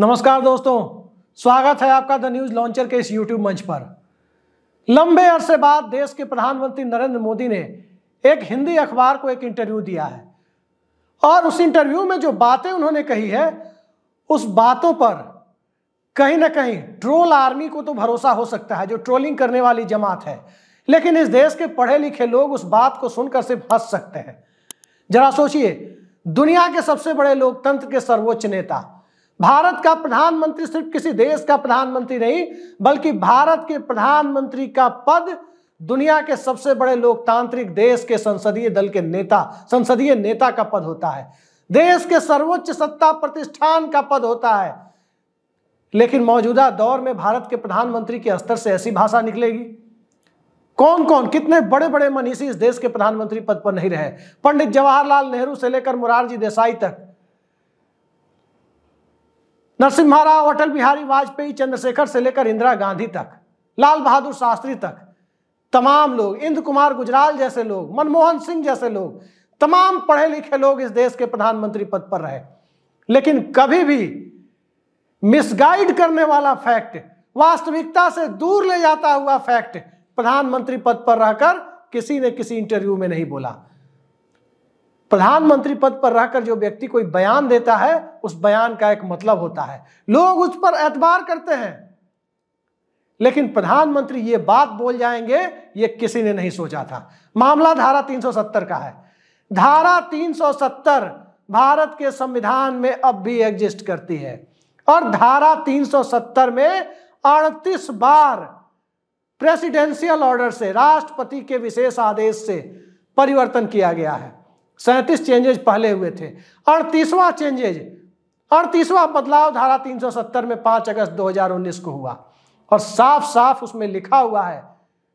नमस्कार दोस्तों स्वागत है आपका द न्यूज लॉन्चर के इस यूट्यूब मंच पर लंबे अरसे बाद देश के प्रधानमंत्री नरेंद्र मोदी ने एक हिंदी अखबार को एक इंटरव्यू दिया है और उस इंटरव्यू में जो बातें उन्होंने कही है उस बातों पर कहीं ना कहीं ट्रोल आर्मी को तो भरोसा हो सकता है जो ट्रोलिंग करने वाली जमात है लेकिन इस देश के पढ़े लिखे लोग उस बात को सुनकर सिर्फ हंस सकते हैं जरा सोचिए दुनिया के सबसे बड़े लोकतंत्र के सर्वोच्च नेता भारत का प्रधानमंत्री सिर्फ किसी देश का प्रधानमंत्री नहीं बल्कि भारत के प्रधानमंत्री का पद दुनिया के सबसे बड़े लोकतांत्रिक देश के संसदीय दल के नेता संसदीय नेता का पद होता है देश के सर्वोच्च सत्ता प्रतिष्ठान का पद होता है लेकिन मौजूदा दौर में भारत के प्रधानमंत्री के स्तर से ऐसी भाषा निकलेगी कौन कौन कितने बड़े बड़े मनीषी इस देश के प्रधानमंत्री पद पर नहीं रहे पंडित जवाहरलाल नेहरू से लेकर मुरारजी देसाई तक नरसिम्हा राव अटल बिहारी वाजपेयी चंद्रशेखर से लेकर इंदिरा गांधी तक लाल बहादुर शास्त्री तक तमाम लोग इंद्र कुमार गुजराल जैसे लोग मनमोहन सिंह जैसे लोग तमाम पढ़े लिखे लोग इस देश के प्रधानमंत्री पद पर रहे लेकिन कभी भी मिसगाइड करने वाला फैक्ट वास्तविकता से दूर ले जाता हुआ फैक्ट प्रधानमंत्री पद पर रहकर किसी ने किसी इंटरव्यू में नहीं बोला प्रधानमंत्री पद पर रहकर जो व्यक्ति कोई बयान देता है उस बयान का एक मतलब होता है लोग उस पर एतबार करते हैं लेकिन प्रधानमंत्री ये बात बोल जाएंगे ये किसी ने नहीं सोचा था मामला धारा 370 का है धारा 370 भारत के संविधान में अब भी एग्जिस्ट करती है और धारा 370 में अड़तीस बार प्रेसिडेंशियल ऑर्डर से राष्ट्रपति के विशेष आदेश से परिवर्तन किया गया है सैंतीस चेंजेज पहले हुए थे अड़तीसवां चेंजेज अड़तीसवां बदलाव धारा 370 में 5 अगस्त 2019 को हुआ और साफ साफ उसमें लिखा हुआ है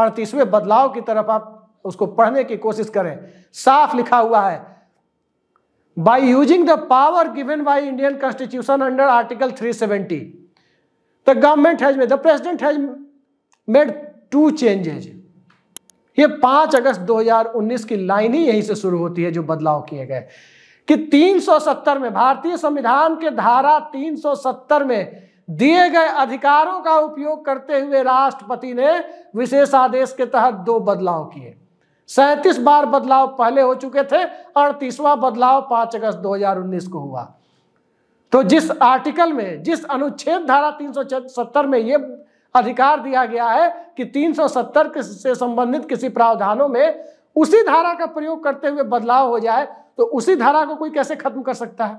अड़तीसवें बदलाव की तरफ आप उसको पढ़ने की कोशिश करें साफ लिखा हुआ है by using the power given by Indian constitution under article 370 the government has made the president has made two changes ये पांच अगस्त 2019 की लाइन ही यहीं से शुरू होती है जो बदलाव किए गए कि 370 में भारतीय संविधान के धारा 370 में दिए गए अधिकारों का उपयोग करते हुए राष्ट्रपति ने विशेष आदेश के तहत दो बदलाव किए सैंतीस बार बदलाव पहले हो चुके थे अड़तीसवा बदलाव पांच अगस्त 2019 को हुआ तो जिस आर्टिकल में जिस अनुच्छेद धारा 370 में यह अधिकार दिया गया है कि 370 से संबंधित किसी प्रावधानों में उसी धारा का प्रयोग करते हुए बदलाव हो जाए तो उसी धारा को कोई कैसे खत्म कर सकता है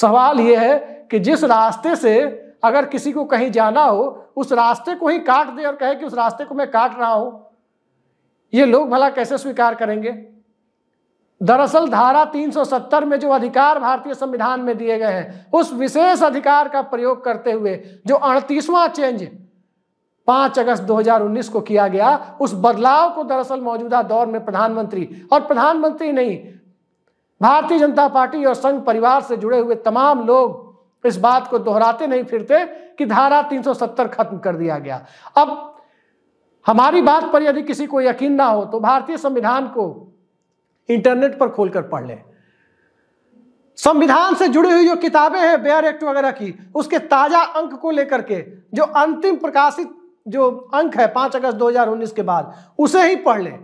सवाल यह है कि जिस रास्ते से अगर किसी को कहीं जाना हो उस रास्ते को ही काट दे और कहे कि उस रास्ते को मैं काट रहा हूं ये लोग भला कैसे स्वीकार करेंगे दरअसल धारा 370 में जो अधिकार भारतीय संविधान में दिए गए हैं उस विशेष अधिकार का प्रयोग करते हुए जो अड़तीसवां चेंज पांच अगस्त 2019 को किया गया उस बदलाव को दरअसल मौजूदा दौर में प्रधानमंत्री और प्रधानमंत्री नहीं भारतीय जनता पार्टी और संघ परिवार से जुड़े हुए तमाम लोग इस बात को दोहराते नहीं फिरते कि धारा 370 खत्म कर दिया गया अब हमारी बात पर यदि किसी को यकीन ना हो तो भारतीय संविधान को इंटरनेट पर खोलकर पढ़ लें संविधान से जुड़ी हुई जो किताबें हैं बेयर एक्ट वगैरह की उसके ताजा अंक को लेकर के जो अंतिम प्रकाशित जो अंक है पांच अगस्त 2019 के बाद उसे ही पढ़ लें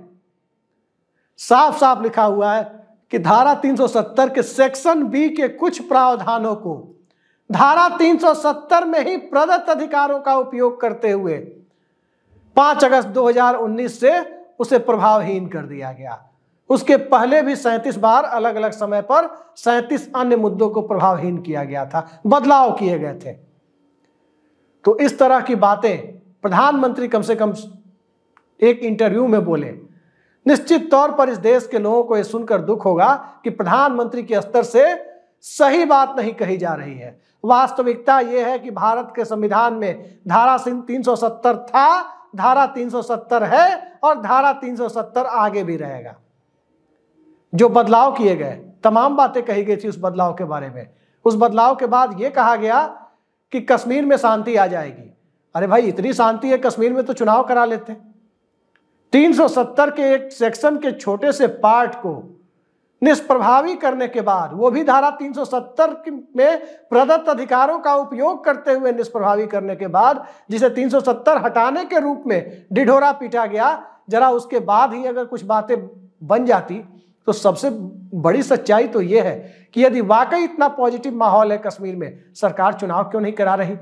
साफ साफ लिखा हुआ है कि धारा 370 के सेक्शन बी के कुछ प्रावधानों को धारा 370 में ही प्रदत्त अधिकारों का उपयोग करते हुए पांच अगस्त 2019 से उसे प्रभावहीन कर दिया गया उसके पहले भी सैंतीस बार अलग अलग समय पर सैंतीस अन्य मुद्दों को प्रभावहीन किया गया था बदलाव किए गए थे तो इस तरह की बातें प्रधानमंत्री कम से कम एक इंटरव्यू में बोले निश्चित तौर पर इस देश के लोगों को यह सुनकर दुख होगा कि प्रधानमंत्री के स्तर से सही बात नहीं कही जा रही है वास्तविकता यह है कि भारत के संविधान में धारा तीन था धारा 370 है और धारा 370 आगे भी रहेगा जो बदलाव किए गए तमाम बातें कही गई थी उस बदलाव के बारे में उस बदलाव के बाद ये कहा गया कि कश्मीर में शांति आ जाएगी अरे भाई इतनी शांति है कश्मीर में तो चुनाव करा लेते 370 के एक सेक्शन के छोटे से पार्ट को निष्प्रभावी करने के बाद वो भी धारा 370 में प्रदत्त अधिकारों का उपयोग करते हुए निष्प्रभावी करने के बाद जिसे 370 हटाने के रूप में डिढ़ोरा पीटा गया जरा उसके बाद ही अगर कुछ बातें बन जाती तो सबसे बड़ी सच्चाई तो यह है कि यदि वाकई इतना पॉजिटिव माहौल है कश्मीर में सरकार चुनाव क्यों नहीं करा रही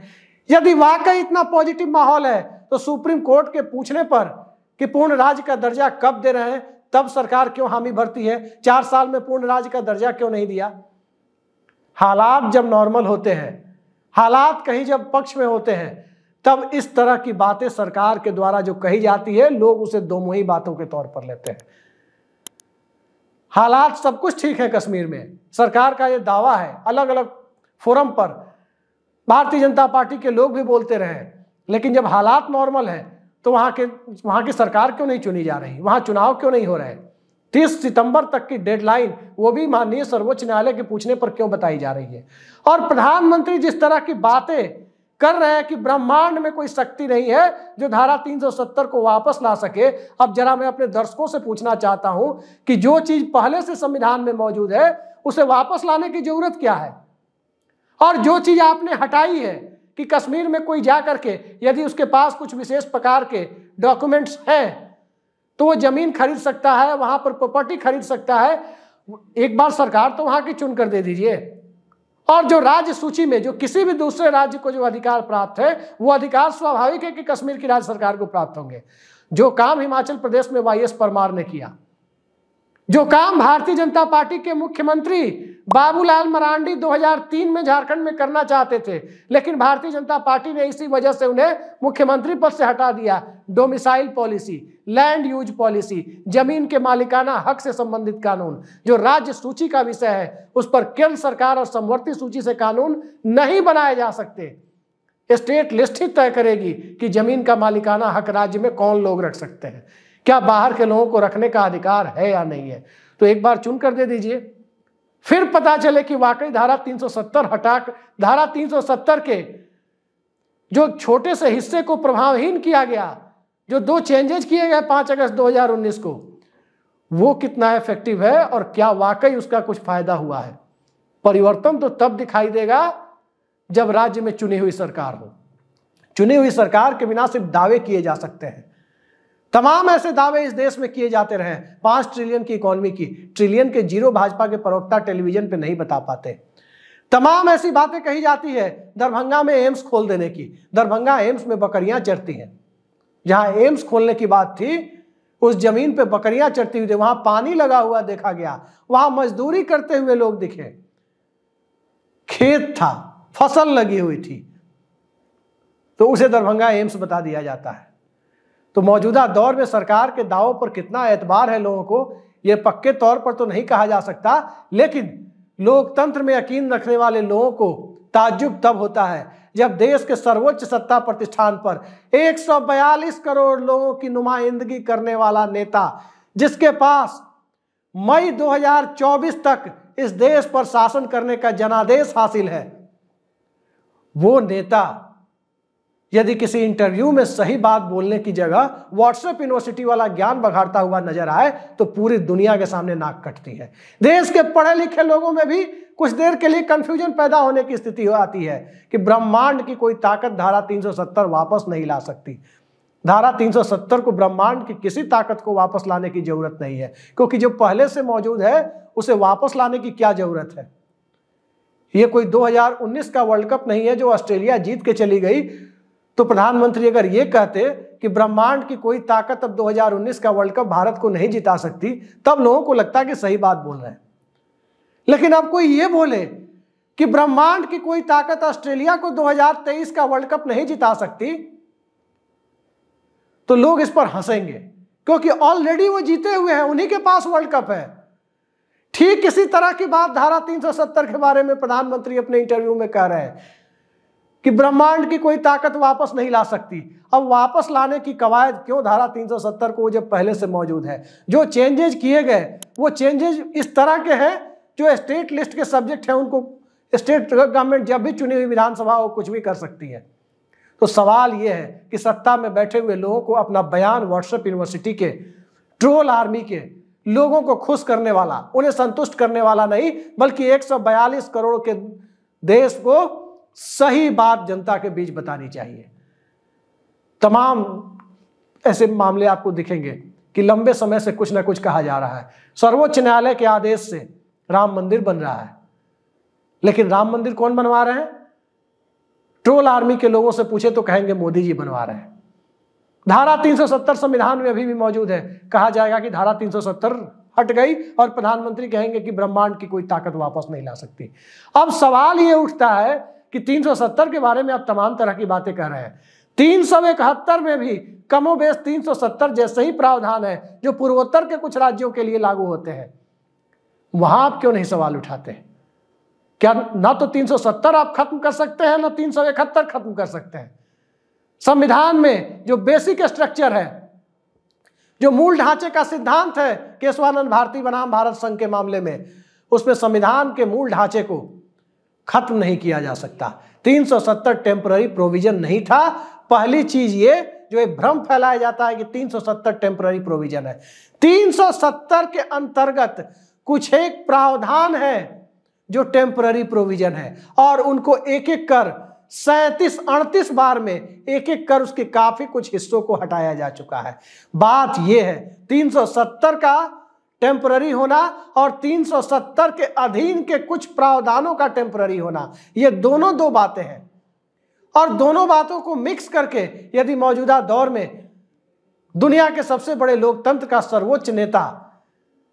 यदि वाकई इतना पॉजिटिव माहौल है तो सुप्रीम कोर्ट के पूछने पर कि पूर्ण राज्य का दर्जा कब दे रहे हैं तब सरकार क्यों हामी भरती है चार साल में पूर्ण राज्य का दर्जा क्यों नहीं दिया हालात जब नॉर्मल होते हैं हालात कहीं जब पक्ष में होते हैं तब इस तरह की बातें सरकार के द्वारा जो कही जाती है लोग उसे दो मुही बातों के तौर पर लेते हैं हालात सब कुछ ठीक है कश्मीर में सरकार का ये दावा है अलग अलग फोरम पर भारतीय जनता पार्टी के लोग भी बोलते रहे लेकिन जब हालात नॉर्मल है तो वहाँ के वहाँ की सरकार क्यों नहीं चुनी जा रही वहाँ चुनाव क्यों नहीं हो रहे तीस सितंबर तक की डेडलाइन वो भी माननीय सर्वोच्च न्यायालय के पूछने पर क्यों बताई जा रही है और प्रधानमंत्री जिस तरह की बातें कर रहे हैं कि ब्रह्मांड में कोई शक्ति नहीं है जो धारा 370 को वापस ला सके अब जरा मैं अपने दर्शकों से पूछना चाहता हूं कि जो चीज पहले से संविधान में मौजूद है उसे वापस लाने की जरूरत क्या है और जो चीज आपने हटाई है कि कश्मीर में कोई जा करके यदि उसके पास कुछ विशेष प्रकार के डॉक्यूमेंट्स हैं तो वो जमीन खरीद सकता है वहां पर प्रॉपर्टी खरीद सकता है एक बार सरकार तो वहां की चुनकर दे दीजिए और जो राज्य सूची में जो किसी भी दूसरे राज्य को जो अधिकार प्राप्त है वो अधिकार स्वाभाविक है कि कश्मीर की राज्य सरकार को प्राप्त होंगे जो काम हिमाचल प्रदेश में वाई एस परमार ने किया जो काम भारतीय जनता पार्टी के मुख्यमंत्री बाबूलाल मरांडी 2003 में झारखंड में करना चाहते थे लेकिन भारतीय जनता पार्टी ने इसी वजह से उन्हें मुख्यमंत्री पद से हटा दिया domicile policy land use policy जमीन के मालिकाना हक से संबंधित कानून जो राज्य सूची का विषय है उस पर केंद्र सरकार और समवर्ती सूची से कानून नहीं बनाए जा सकते स्टेट लिस्ट ही तय करेगी कि जमीन का मालिकाना हक राज्य में कौन लोग रख सकते हैं क्या बाहर के लोगों को रखने का अधिकार है या नहीं है तो एक बार चुन कर दे दीजिए फिर पता चले कि वाकई धारा 370 हटा धारा 370 के जो छोटे से हिस्से को प्रभावहीन किया गया जो दो चेंजेस किए गए 5 अगस्त 2019 को वो कितना इफेक्टिव है और क्या वाकई उसका कुछ फायदा हुआ है परिवर्तन तो तब दिखाई देगा जब राज्य में चुनी हुई सरकार हो चुनी हुई सरकार के बिना सिर्फ दावे किए जा सकते हैं तमाम ऐसे दावे इस देश में किए जाते रहे पांच ट्रिलियन की इकोनॉमी की ट्रिलियन के जीरो भाजपा के प्रवक्ता टेलीविजन पे नहीं बता पाते तमाम ऐसी बातें कही जाती है दरभंगा में एम्स खोल देने की दरभंगा एम्स में बकरियां चढ़ती हैं जहां एम्स खोलने की बात थी उस जमीन पे बकरियां चढ़ती हुई थी वहां पानी लगा हुआ देखा गया वहां मजदूरी करते हुए लोग दिखे खेत था फसल लगी हुई थी तो उसे दरभंगा एम्स बता दिया जाता है तो मौजूदा दौर में सरकार के दावों पर कितना एतबार है लोगों को ये पक्के तौर पर तो नहीं कहा जा सकता लेकिन लोकतंत्र में यकीन रखने वाले लोगों को ताजुब तब होता है जब देश के सर्वोच्च सत्ता प्रतिष्ठान पर 142 करोड़ लोगों की नुमाइंदगी करने वाला नेता जिसके पास मई 2024 तक इस देश पर शासन करने का जनादेश हासिल है वो नेता यदि किसी इंटरव्यू में सही बात बोलने की जगह व्हाट्सएप यूनिवर्सिटी वाला ज्ञान बघाड़ता हुआ नजर आए तो पूरी दुनिया के सामने नाक कटती है देश के पढ़े लिखे लोगों में भी कुछ देर के लिए कंफ्यूजन पैदा होने की स्थिति हो आती है कि ब्रह्मांड की कोई ताकत धारा 370 वापस नहीं ला सकती धारा 370 को ब्रह्मांड की किसी ताकत को वापस लाने की जरूरत नहीं है क्योंकि जो पहले से मौजूद है उसे वापस लाने की क्या जरूरत है ये कोई 2019 का वर्ल्ड कप नहीं है जो ऑस्ट्रेलिया जीत के चली गई तो प्रधानमंत्री अगर ये कहते कि ब्रह्मांड की कोई ताकत अब 2019 का वर्ल्ड कप भारत को नहीं जिता सकती तब लोगों को लगता कि सही बात बोल रहे हैं लेकिन अब कोई ये बोले कि ब्रह्मांड की कोई ताकत ऑस्ट्रेलिया को 2023 का वर्ल्ड कप नहीं जिता सकती तो लोग इस पर हंसेंगे क्योंकि ऑलरेडी वो जीते हुए हैं उन्हीं के पास वर्ल्ड कप है ठीक इसी तरह की बात धारा 370 के बारे में प्रधानमंत्री अपने इंटरव्यू में कह रहे हैं कि ब्रह्मांड की कोई ताकत वापस नहीं ला सकती अब वापस लाने की कवायद क्यों धारा 370 को जब पहले से मौजूद है जो चेंजेज किए गए वो चेंजेज इस तरह के हैं जो स्टेट लिस्ट के सब्जेक्ट हैं उनको स्टेट गवर्नमेंट जब भी चुनी हुई विधानसभा हो कुछ भी कर सकती है तो सवाल ये है कि सत्ता में बैठे हुए लोगों को अपना बयान व्हाट्सएप यूनिवर्सिटी के ट्रोल आर्मी के लोगों को खुश करने वाला उन्हें संतुष्ट करने वाला नहीं बल्कि एक करोड़ के देश को सही बात जनता के बीच बतानी चाहिए तमाम ऐसे मामले आपको दिखेंगे कि लंबे समय से कुछ ना कुछ कहा जा रहा है सर्वोच्च न्यायालय के आदेश से राम मंदिर बन रहा है लेकिन राम मंदिर कौन बनवा रहे हैं ट्रोल आर्मी के लोगों से पूछे तो कहेंगे मोदी जी बनवा रहे हैं धारा 370 संविधान में अभी भी मौजूद है कहा जाएगा कि धारा 370 हट गई और प्रधानमंत्री कहेंगे कि ब्रह्मांड की कोई ताकत वापस नहीं ला सकती अब सवाल यह उठता है कि 370 के बारे में आप तमाम तरह की बातें कह रहे हैं तीन सौ इकहत्तर में भी कमो बेस तीन जैसे ही प्रावधान है जो पूर्वोत्तर के कुछ राज्यों के लिए लागू होते हैं वहां आप क्यों नहीं सवाल उठाते क्या ना तो 370 आप खत्म कर सकते हैं ना तीन खत्म कर सकते हैं संविधान में जो बेसिक स्ट्रक्चर है जो मूल ढांचे का सिद्धांत है केशवानंद भारती बनाम भारत संघ के मामले में उसमें संविधान के मूल ढांचे को खत्म नहीं किया जा सकता 370 टेम्पररी प्रोविजन नहीं था पहली चीज ये जो एक भ्रम फैलाया जाता है कि 370 टेम्पररी प्रोविजन है 370 के अंतर्गत कुछ एक प्रावधान है जो टेम्पररी प्रोविजन है और उनको एक एक कर सैतीस अड़तीस बार में एक एक कर उसके काफी कुछ हिस्सों को हटाया जा चुका है बात यह है 370 का टेम्पररी होना और 370 के अधीन के कुछ प्रावधानों का टेम्पररी होना ये दोनों दो बातें हैं और दोनों बातों को मिक्स करके यदि मौजूदा दौर में दुनिया के सबसे बड़े लोकतंत्र का सर्वोच्च नेता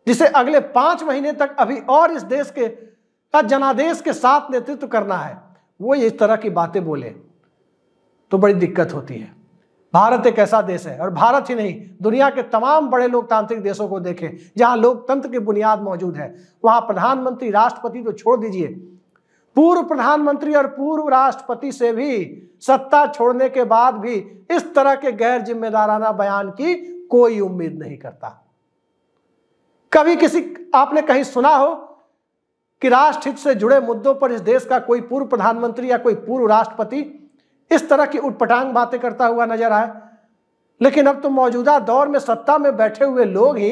जिसे अगले पांच महीने तक अभी और इस देश के का जनादेश के साथ नेतृत्व करना है वो इस तरह की बातें बोले तो बड़ी दिक्कत होती है भारत एक ऐसा देश है और भारत ही नहीं दुनिया के तमाम बड़े लोकतांत्रिक देशों को देखें जहां लोकतंत्र की बुनियाद मौजूद है वहां प्रधानमंत्री राष्ट्रपति तो छोड़ दीजिए पूर्व प्रधानमंत्री और पूर्व राष्ट्रपति से भी सत्ता छोड़ने के बाद भी इस तरह के गैर जिम्मेदाराना बयान की कोई उम्मीद नहीं करता कभी किसी आपने कहीं सुना हो कि राष्ट्रहित से जुड़े मुद्दों पर इस देश का कोई पूर्व प्रधानमंत्री या कोई पूर्व राष्ट्रपति इस तरह की उटपटांग बातें करता हुआ नजर आए लेकिन अब तो मौजूदा दौर में सत्ता में बैठे हुए लोग ही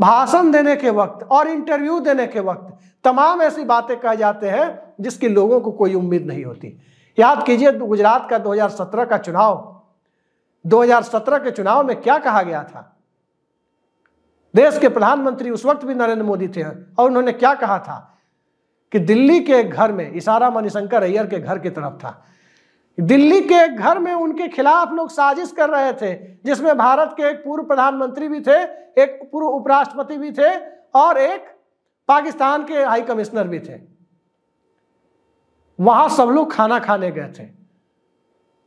भाषण देने के वक्त और इंटरव्यू देने के वक्त तमाम ऐसी बातें कह जाते हैं जिसकी लोगों को कोई उम्मीद नहीं होती याद कीजिए गुजरात का 2017 का चुनाव 2017 के चुनाव में क्या कहा गया था देश के प्रधानमंत्री उस वक्त भी नरेंद्र मोदी थे और उन्होंने क्या कहा था कि दिल्ली के घर में इशारा मणिशंकर अय्यर के घर की तरफ था दिल्ली के एक घर में उनके खिलाफ लोग साजिश कर रहे थे जिसमें भारत के एक पूर्व प्रधानमंत्री भी थे एक पूर्व उपराष्ट्रपति भी थे और एक पाकिस्तान के हाई कमिश्नर भी थे वहां सब लोग खाना खाने गए थे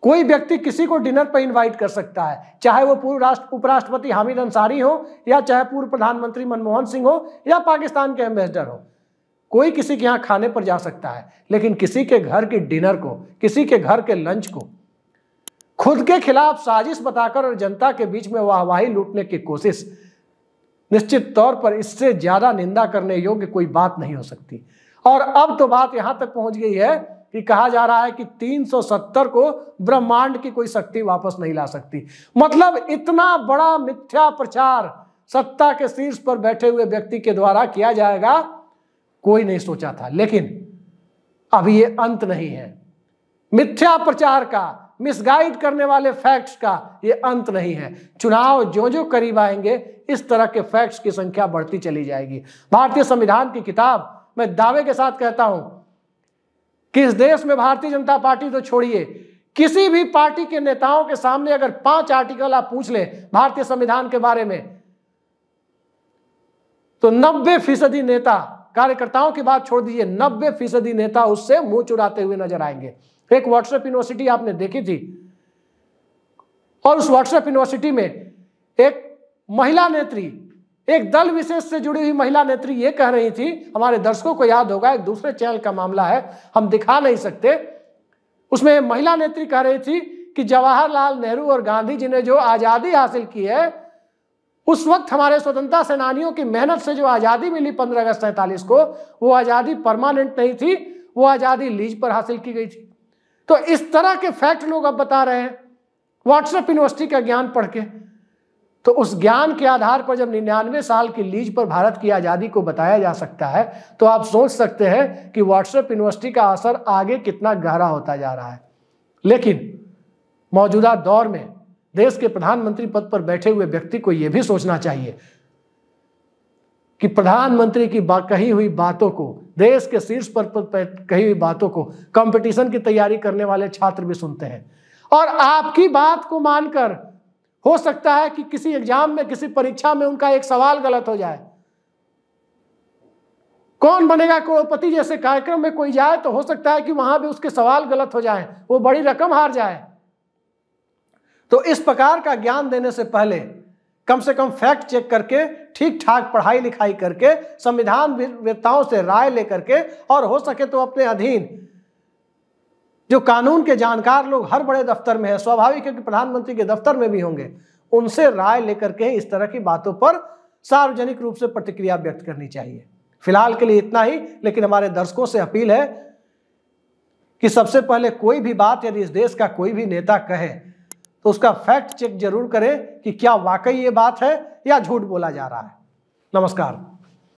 कोई व्यक्ति किसी को डिनर पर इनवाइट कर सकता है चाहे वो पूर्व राष्ट्र उपराष्ट्रपति हामिद अंसारी हो या चाहे पूर्व प्रधानमंत्री मनमोहन सिंह हो या पाकिस्तान के एम्बेसडर हो कोई किसी के यहाँ खाने पर जा सकता है लेकिन किसी के घर के डिनर को किसी के घर के लंच को खुद के खिलाफ साजिश बताकर और जनता के बीच में वाहवाही लूटने की कोशिश निश्चित तौर पर इससे ज्यादा निंदा करने योग्य कोई बात नहीं हो सकती और अब तो बात यहां तक पहुंच गई है कि कहा जा रहा है कि 370 को ब्रह्मांड की कोई शक्ति वापस नहीं ला सकती मतलब इतना बड़ा मिथ्या प्रचार सत्ता के शीर्ष पर बैठे हुए व्यक्ति के द्वारा किया जाएगा कोई नहीं सोचा था लेकिन अभी ये अंत नहीं है मिथ्या प्रचार का मिसगाइड करने वाले फैक्ट्स का ये अंत नहीं है चुनाव जो जो करीब आएंगे इस तरह के फैक्ट्स की संख्या बढ़ती चली जाएगी भारतीय संविधान की किताब मैं दावे के साथ कहता हूं कि इस देश में भारतीय जनता पार्टी तो छोड़िए किसी भी पार्टी के नेताओं के सामने अगर पांच आर्टिकल आप पूछ ले भारतीय संविधान के बारे में तो नब्बे फीसदी नेता कार्यकर्ताओं की बात छोड़ दीजिए नब्बे फीसदी नेता उससे मुंह चुराते हुए नजर आएंगे एक व्हाट्सएप यूनिवर्सिटी आपने देखी थी और उस व्हाट्सएप यूनिवर्सिटी में एक महिला नेत्री एक दल विशेष से जुड़ी हुई महिला नेत्री ये कह रही थी हमारे दर्शकों को याद होगा एक दूसरे चैनल का मामला है हम दिखा नहीं सकते उसमें महिला नेत्री कह रही थी कि जवाहरलाल नेहरू और गांधी जी ने जो आज़ादी हासिल की है उस वक्त हमारे स्वतंत्रता सेनानियों की मेहनत से जो आज़ादी मिली पंद्रह अगस्त सैतालीस को वो आज़ादी परमानेंट नहीं थी वो आज़ादी लीज पर हासिल की गई थी तो इस तरह के फैक्ट लोग अब बता रहे हैं व्हाट्सएप यूनिवर्सिटी का ज्ञान पढ़ के तो उस ज्ञान के आधार पर जब निन्यानवे साल की लीज पर भारत की आज़ादी को बताया जा सकता है तो आप सोच सकते हैं कि व्हाट्सएप यूनिवर्सिटी का असर आगे कितना गहरा होता जा रहा है लेकिन मौजूदा दौर में देश के प्रधानमंत्री पद पर बैठे हुए व्यक्ति को यह भी सोचना चाहिए कि प्रधानमंत्री की बा, कही हुई बातों को देश के शीर्ष पर, पर, पर कही हुई बातों को कंपटीशन की तैयारी करने वाले छात्र भी सुनते हैं और आपकी बात को मानकर हो सकता है कि किसी एग्जाम में किसी परीक्षा में उनका एक सवाल गलत हो जाए कौन बनेगा करोड़पति जैसे कार्यक्रम में कोई जाए तो हो सकता है कि वहां भी उसके सवाल गलत हो जाए वो बड़ी रकम हार जाए तो इस प्रकार का ज्ञान देने से पहले कम से कम फैक्ट चेक करके ठीक ठाक पढ़ाई लिखाई करके संविधान वेताओं से राय लेकर के और हो सके तो अपने अधीन जो कानून के जानकार लोग हर बड़े दफ्तर में है स्वाभाविक है कि प्रधानमंत्री के दफ्तर में भी होंगे उनसे राय लेकर के इस तरह की बातों पर सार्वजनिक रूप से प्रतिक्रिया व्यक्त करनी चाहिए फिलहाल के लिए इतना ही लेकिन हमारे दर्शकों से अपील है कि सबसे पहले कोई भी बात यदि इस देश का कोई भी नेता कहे तो उसका फैक्ट चेक जरूर करें कि क्या वाकई ये बात है या झूठ बोला जा रहा है नमस्कार